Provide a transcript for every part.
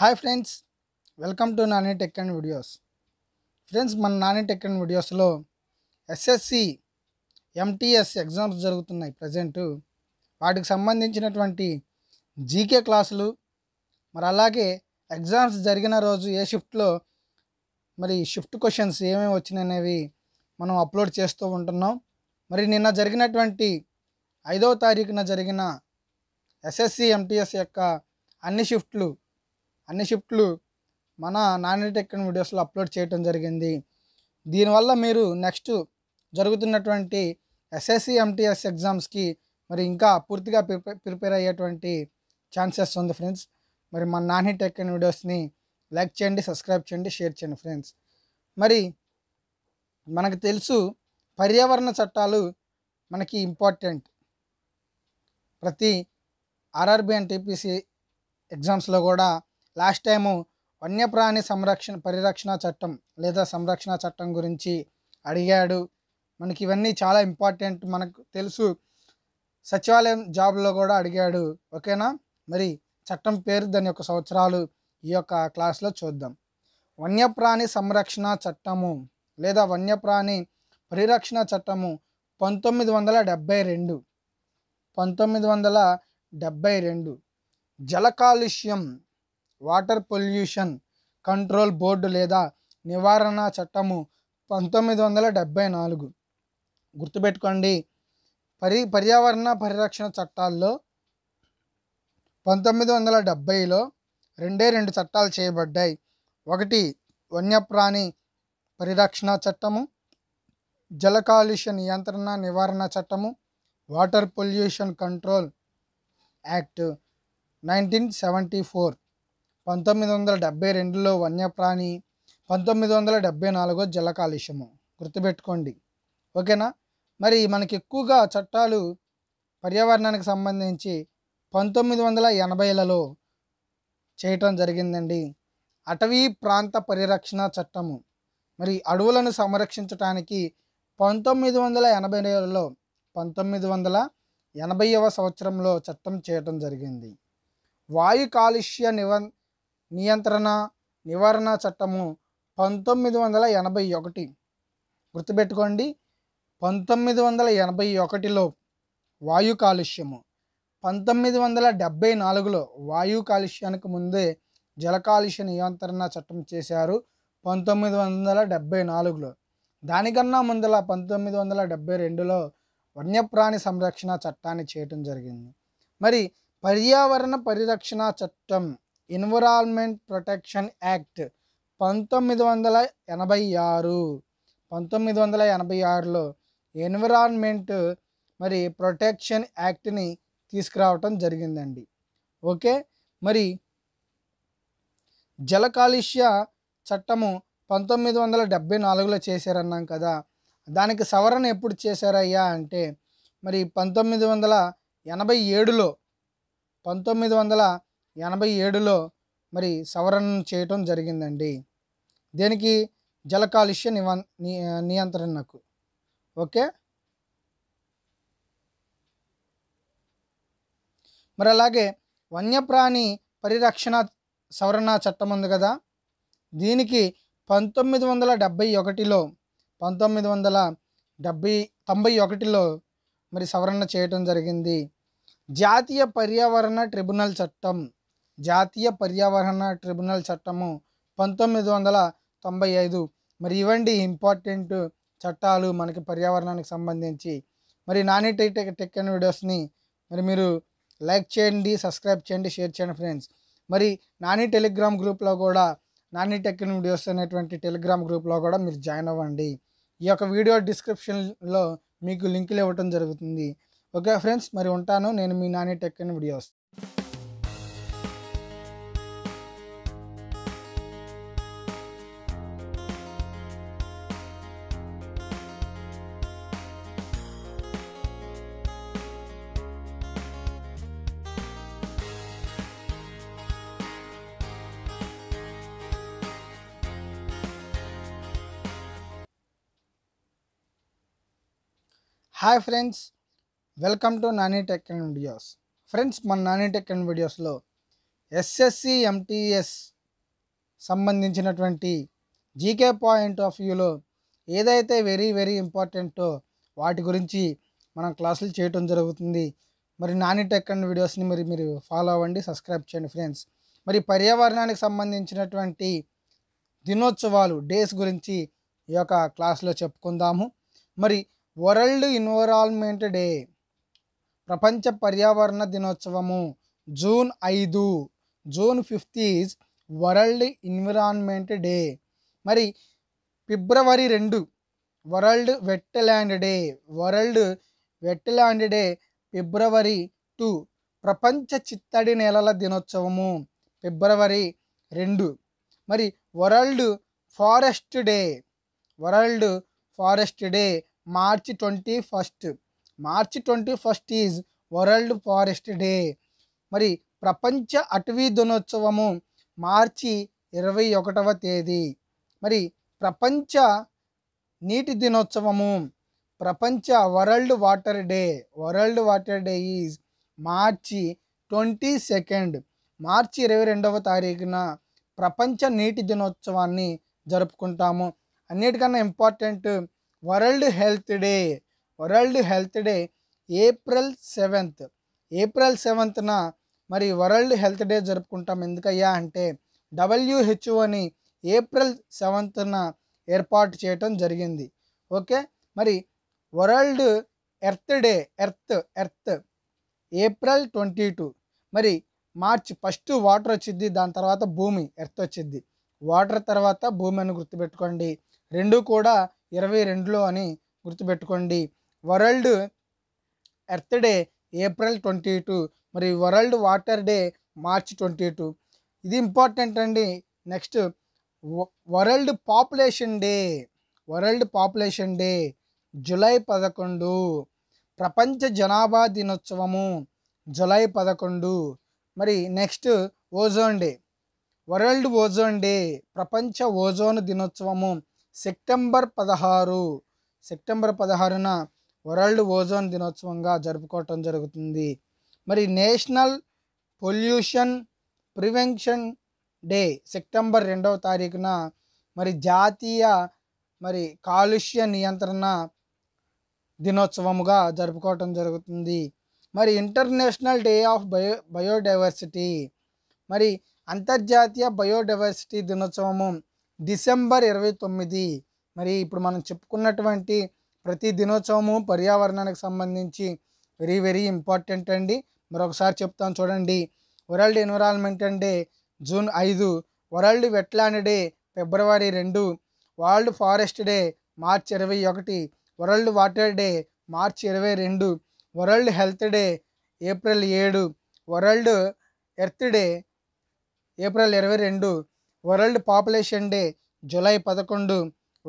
hi friends welcome to Nani tech and videos friends మన Nani tech and వీడియోస్లో SSC MTS exams జరుగుతున్నాయి present వాటికి సంబంధించినటువంటి జీకే క్లాసులు మరి అలాగే ఎగ్జామ్స్ జరిగిన రోజు ఏ షిఫ్ట్లో మరి షిఫ్ట్ క్వశ్చన్స్ ఏమేమి వచ్చినాయనేవి మనం అప్లోడ్ చేస్తూ ఉంటున్నాం మరి నిన్న జరిగినటువంటి ఐదవ తారీఖున జరిగిన ఎస్ఎస్సి ఎంటీఎస్ యొక్క అన్ని షిఫ్ట్లు అన్ని షిఫ్ట్లు మన నాని వీడియోస్లో అప్లోడ్ చేయడం జరిగింది దీనివల్ల మీరు నెక్స్ట్ జరుగుతున్నటువంటి ఎస్ఎస్సి ఎంటీఎస్ ఎగ్జామ్స్కి మరి ఇంకా పూర్తిగా ప్రిపేర్ అయ్యేటువంటి ఛాన్సెస్ ఉంది ఫ్రెండ్స్ మరి మన నాని టెక్ అండ్ వీడియోస్ని లైక్ చేయండి సబ్స్క్రైబ్ చేయండి షేర్ చేయండి ఫ్రెండ్స్ మరి మనకు తెలుసు పర్యావరణ చట్టాలు మనకి ఇంపార్టెంట్ ప్రతి ఆర్ఆర్బి అండ్ టీపీసీ ఎగ్జామ్స్లో కూడా లాస్ట్ టైము వన్యప్రాణి సంరక్షణ పరిరక్షణ చట్టం లేదా సంరక్షణ చట్టం గురించి అడిగాడు మనకి ఇవన్నీ చాలా ఇంపార్టెంట్ మనకు తెలుసు సచివాలయం జాబ్లో కూడా అడిగాడు ఓకేనా మరి చట్టం పేరు దాని యొక్క సంవత్సరాలు ఈ యొక్క క్లాస్లో చూద్దాం వన్యప్రాణి సంరక్షణ చట్టము లేదా వన్యప్రాణి పరిరక్షణ చట్టము పంతొమ్మిది వందల డెబ్బై రెండు పంతొమ్మిది వందల డెబ్బై రెండు జల కాలుష్యం వాటర్ పొల్యూషన్ కంట్రోల్ బోర్డు లేదా నివారణ చట్టము పంతొమ్మిది వందల డెబ్బై నాలుగు గుర్తుపెట్టుకోండి పరి పర్యావరణ పరిరక్షణ చట్టాల్లో పంతొమ్మిది వందల డెబ్బైలో రెండే రెండు చట్టాలు చేయబడ్డాయి ఒకటి వన్యప్రాణి పరిరక్షణ చట్టము జల కాలుష్య నియంత్రణ నివారణ చట్టము water pollution control act nineteen seventy four పంతొమ్మిది వందల డెబ్బై రెండులో వన్యప్రాణి పంతొమ్మిది వందల డెబ్బై నాలుగో జల కాలుష్యము గుర్తుపెట్టుకోండి ఓకేనా మరి మనకి ఎక్కువగా చట్టాలు పర్యావరణానికి సంబంధించి పంతొమ్మిది వందల ఎనభైలలో చేయటం జరిగిందండి అటవీ ప్రాంత పరిరక్షణ చట్టము మరి అడవులను సంరక్షించడానికి పంతొమ్మిది వందల ఎనభైలో పంతొమ్మిది వందల ఎనభైవ సంవత్సరంలో చట్టం చేయటం జరిగింది వాయు కాలుష్య నివ నియంత్రణ నివారణ చట్టము పంతొమ్మిది వందల ఎనభై ఒకటి గుర్తుపెట్టుకోండి పంతొమ్మిది వందల ఎనభై ఒకటిలో వాయు కాలుష్యము పంతొమ్మిది వందల డెబ్బై నాలుగులో వాయు కాలుష్యానికి ముందే జల కాలుష్య నియంత్రణ చట్టం చేశారు పంతొమ్మిది వందల డెబ్బై నాలుగులో దానికన్నా ముందల పంతొమ్మిది వందల డెబ్బై రెండులో వన్యప్రాణి సంరక్షణ చట్టాన్ని చేయటం జరిగింది మరి పర్యావరణ పరిరక్షణ చట్టం ఎన్విరాన్మెంట్ ప్రొటెక్షన్ యాక్ట్ పంతొమ్మిది వందల ఎనభై ఆరు పంతొమ్మిది వందల ఎనభై ఆరులో ఎన్విరాన్మెంట్ మరి ప్రొటెక్షన్ యాక్ట్ని తీసుకురావటం జరిగిందండి ఓకే మరి జల కాలుష్య చట్టము పంతొమ్మిది వందల డెబ్బై నాలుగులో చేశారన్నాం కదా దానికి సవరణ ఎప్పుడు చేశారయ్యా అంటే మరి పంతొమ్మిది వందల ఎనభై ఏడులో పంతొమ్మిది వందల ఎనభై ఏడులో మరి సవరణ చేయటం జరిగిందండి దీనికి జల కాలుష్య నియంత్రణకు ఓకే మరి అలాగే వన్యప్రాణి పరిరక్షణ సవరణ చట్టం ఉంది కదా దీనికి పంతొమ్మిది వందల డెబ్భై ఒకటిలో పంతొమ్మిది వందల డెబ్భై తొంభై ఒకటిలో మరి సవరణ చేయటం జరిగింది జాతీయ పర్యావరణ ట్రిబ్యునల్ చట్టం జాతీయ పర్యావరణ ట్రిబ్యునల్ చట్టము పంతొమ్మిది వందల తొంభై ఐదు మరి ఇవండి ఇంపార్టెంట్ చట్టాలు మనకి పర్యావరణానికి సంబంధించి మరి నాని టెక్ టెక్ అనే వీడియోస్ని మరి మీరు లైక్ చేయండి సబ్స్క్రైబ్ చేయండి షేర్ చేయండి ఫ్రెండ్స్ మరి నాని టెలిగ్రామ్ గ్రూప్లో కూడా నాని టెక్ వీడియోస్ అనేటువంటి టెలిగ్రామ్ గ్రూప్లో కూడా మీరు జాయిన్ అవ్వండి ఈ యొక్క వీడియో డిస్క్రిప్షన్లో మీకు లింకులు ఇవ్వటం జరుగుతుంది ఓకే ఫ్రెండ్స్ మరి ఉంటాను నేను మీ Nani tech videos hi friends welcome to Nani tech and videos friends మన నానీ టెక్ అండ్ వీడియోస్లో ఎస్ఎస్సి ఎంటీఎస్ సంబంధించినటువంటి జీకే పాయింట్ ఆఫ్ వ్యూలో ఏదైతే వెరీ వెరీ ఇంపార్టెంటో వాటి గురించి మనం క్లాసులు చేయటం జరుగుతుంది మరి నాని టెక్ అండ్ వీడియోస్ని మరి మీరు ఫాలో అవ్వండి సబ్స్క్రైబ్ చేయండి ఫ్రెండ్స్ మరి పర్యావరణానికి సంబంధించినటువంటి దినోత్సవాలు డేస్ గురించి ఈ యొక్క క్లాస్లో చెప్పుకుందాము మరి వరల్డ్ ఎన్విరాన్మెంట్ డే ప్రపంచ పర్యావరణ దినోత్సవము జూన్ ఐదు June fifth is world environment day మరి ఫిబ్రవరి రెండు world land day world land day February two ప్రపంచ చిత్తడి నేలల దినోత్సవము ఫిబ్రవరి రెండు మరి world forest day world forest day March twenty first March twenty first is world forest day మరి ప్రపంచ అటవీ దినోత్సవము మార్చి ఇరవై ఒకటవ తేదీ మరి ప్రపంచ నీటి దినోత్సవము ప్రపంచ world water day world water day is March twenty second మార్చి ఇరవై రెండవ తారీఖున ప్రపంచ నీటి దినోత్సవాన్ని జరుపుకుంటాము అన్నిటికన్నా important world health day world health day April seventh April సెవెంత్న మరి వరల్డ్ హెల్త్ డే జరుపుకుంటాం ఎందుకయ్యా అంటే డబ్ల్యూహెచ్ఓని ఏప్రిల్ సెవెంత్న ఏర్పాటు చేయటం జరిగింది ఓకే మరి world earth day earth earth April twenty two మరి మార్చ్ ఫస్ట్ వాటర్ వచ్చింది దాని తర్వాత భూమి ఎర్త్ వచ్చింది వాటర్ తర్వాత భూమి అని గుర్తుపెట్టుకోండి రెండు కూడా ఇరవై రెండులో అని గుర్తుపెట్టుకోండి world earth day April twenty two మరి world water day March twenty two ఇది ఇంపార్టెంట్ అండి next world population day world population day July పదకొండు ప్రపంచ జనాభా దినోత్సవము జులై పదకొండు మరి next ozone day world ozone day ప్రపంచ ఓజోన్ దినోత్సవము సెప్టెంబర్ పదహారు సెప్టెంబర్ పదహారున వరల్డ్ ఓజోన్ దినోత్సవంగా జరుపుకోవటం జరుగుతుంది మరి national pollution prevention day September రెండవ తారీఖున మరి జాతీయ మరి కాలుష్య నియంత్రణ దినోత్సవముగా జరుపుకోవటం జరుగుతుంది మరి international day of bio biodiversity మరి అంతర్జాతీయ బయోడైవర్సిటీ దినోత్సవము డిసెంబర్ ఇరవై తొమ్మిది మరి ఇప్పుడు మనం చెప్పుకున్నటువంటి ప్రతి దినోత్సవము పర్యావరణానికి సంబంధించి వెరీ వెరీ ఇంపార్టెంట్ అండి మరొకసారి చెప్తాను చూడండి వరల్డ్ ఎన్విరాన్మెంట్ డే జూన్ ఐదు వరల్డ్ వెట్లాండ్ డే ఫిబ్రవరి రెండు వరల్డ్ ఫారెస్ట్ డే మార్చ్ ఇరవై ఒకటి వరల్డ్ వాటర్ డే మార్చ్ ఇరవై రెండు వరల్డ్ హెల్త్ డే ఏప్రిల్ ఏడు వరల్డ్ ఎర్త్ డే ఏప్రిల్ ఇరవై రెండు వరల్డ్ పాపులేషన్ డే జూలై పదకొండు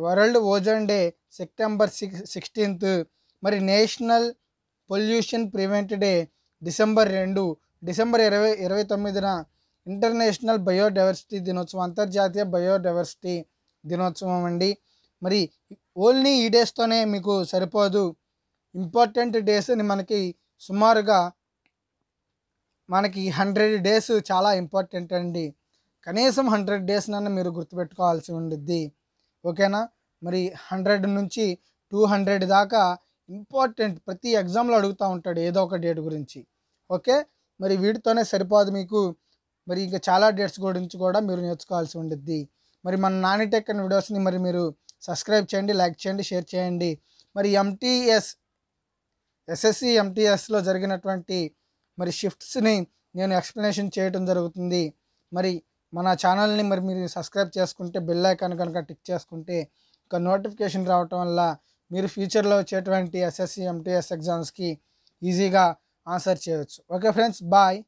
world ozone day September six sixteenth మరి national pollution prevent day December రెండు డిసెంబర్ ఇరవై ఇరవై తొమ్మిదిన ఇంటర్నేషనల్ బయోడైవర్సిటీ దినోత్సవం అంతర్జాతీయ బయోడైవర్సిటీ దినోత్సవం అండి మరి ఓన్లీ ఈ డేస్తోనే మీకు సరిపోదు ఇంపార్టెంట్ డేస్ని మనకి సుమారుగా మనకి హండ్రెడ్ డేస్ చాలా ఇంపార్టెంట్ అండి కనీసం హండ్రెడ్ డేస్ నన్ను మీరు గుర్తుపెట్టుకోవాల్సి ఉండిద్ది ఓకేనా మరి హండ్రెడ్ నుంచి టూ హండ్రెడ్ దాకా ఇంపార్టెంట్ ప్రతి ఎగ్జామ్లో అడుగుతూ ఉంటాడు ఏదో ఒక డేట్ గురించి ఓకే మరి వీటితోనే సరిపోదు మీకు మరి ఇంకా చాలా డేట్స్ గురించి కూడా మీరు నేర్చుకోవాల్సి ఉండిద్ది మరి మన నాని టెక్ అండ్ వీడియోస్ని మరి మీరు సబ్స్క్రైబ్ చేయండి లైక్ చేయండి షేర్ చేయండి మరి ఎంటీఎస్ ఎస్ఎస్సి ఎంటీఎస్లో జరిగినటువంటి మరి షిఫ్ట్స్ని నేను ఎక్స్ప్లెనేషన్ చేయడం జరుగుతుంది మరి మన ఛానల్ని మరి మీరు సబ్స్క్రైబ్ చేసుకుంటే బెల్ ఐకాన్ కనుక టిక్ చేసుకుంటే ఒక నోటిఫికేషన్ రావటం వల్ల మీరు ఫ్యూచర్లో వచ్చేటువంటి ఎస్ఎస్సి ఎంటీఎస్ ఎగ్జామ్స్కి ఈజీగా ఆన్సర్ చేయవచ్చు ఓకే ఫ్రెండ్స్ బాయ్